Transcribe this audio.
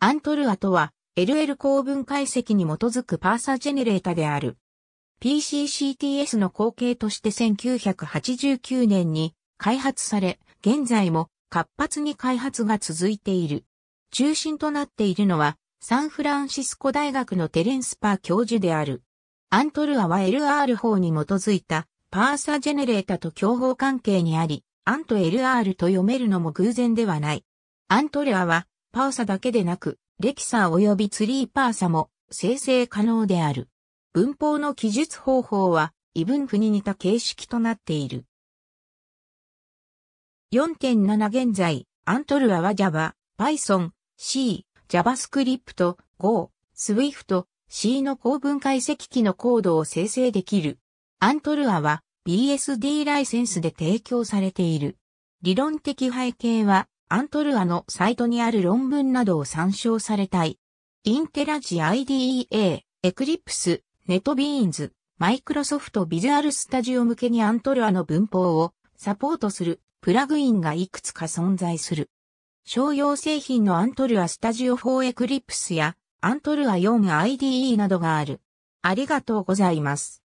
アントルアとは、LL 構文解析に基づくパーサジェネレータである。PCCTS の後継として1989年に開発され、現在も活発に開発が続いている。中心となっているのは、サンフランシスコ大学のテレンスパー教授である。アントルアは LR 法に基づいたパーサジェネレータと競合関係にあり、アント LR と読めるのも偶然ではない。アントルアはパーサだけでなく、レキサー及びツリーパーサも生成可能である。文法の記述方法は、異文譜に似た形式となっている。4.7現在、アントルアは Java、Python、C、JavaScript、Go、Swift、C の公文解析機のコードを生成できる。アントルアは BSD ライセンスで提供されている。理論的背景はアントルアのサイトにある論文などを参照されたい。インテラジ IDEA、エクリプス、ネットビーンズ、マイクロソフトビジュアルスタジオ向けにアントルアの文法をサポートするプラグインがいくつか存在する。商用製品のアントルアスタジオ4エクリプスやアントルア 4IDE などがある。ありがとうございます。